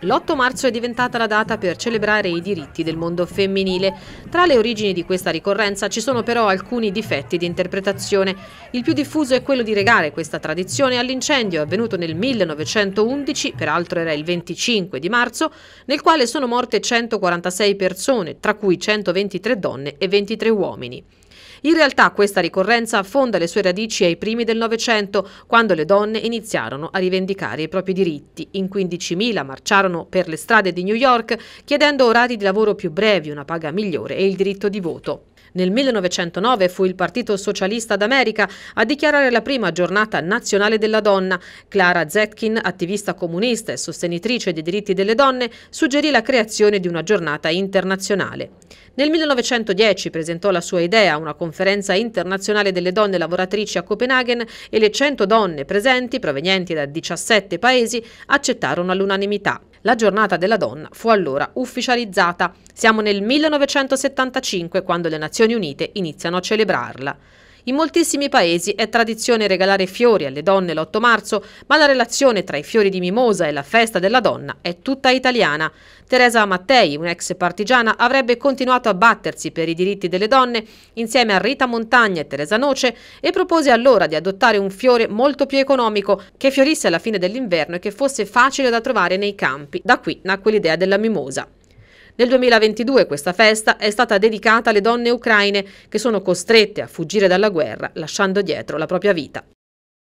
L'8 marzo è diventata la data per celebrare i diritti del mondo femminile. Tra le origini di questa ricorrenza ci sono però alcuni difetti di interpretazione. Il più diffuso è quello di regare questa tradizione all'incendio avvenuto nel 1911, peraltro era il 25 di marzo, nel quale sono morte 146 persone, tra cui 123 donne e 23 uomini. In realtà questa ricorrenza affonda le sue radici ai primi del Novecento, quando le donne iniziarono a rivendicare i propri diritti. In 15.000 marciarono per le strade di New York chiedendo orari di lavoro più brevi, una paga migliore e il diritto di voto. Nel 1909 fu il Partito Socialista d'America a dichiarare la prima giornata nazionale della donna. Clara Zetkin, attivista comunista e sostenitrice dei diritti delle donne, suggerì la creazione di una giornata internazionale. Nel 1910 presentò la sua idea a una conferenza internazionale delle donne lavoratrici a Copenaghen e le 100 donne presenti, provenienti da 17 paesi, accettarono all'unanimità. La giornata della donna fu allora ufficializzata. Siamo nel 1975 quando le Nazioni Unite iniziano a celebrarla. In moltissimi paesi è tradizione regalare fiori alle donne l'8 marzo, ma la relazione tra i fiori di mimosa e la festa della donna è tutta italiana. Teresa Mattei, un'ex partigiana, avrebbe continuato a battersi per i diritti delle donne insieme a Rita Montagna e Teresa Noce e propose allora di adottare un fiore molto più economico che fiorisse alla fine dell'inverno e che fosse facile da trovare nei campi. Da qui nacque l'idea della mimosa. Nel 2022 questa festa è stata dedicata alle donne ucraine che sono costrette a fuggire dalla guerra lasciando dietro la propria vita.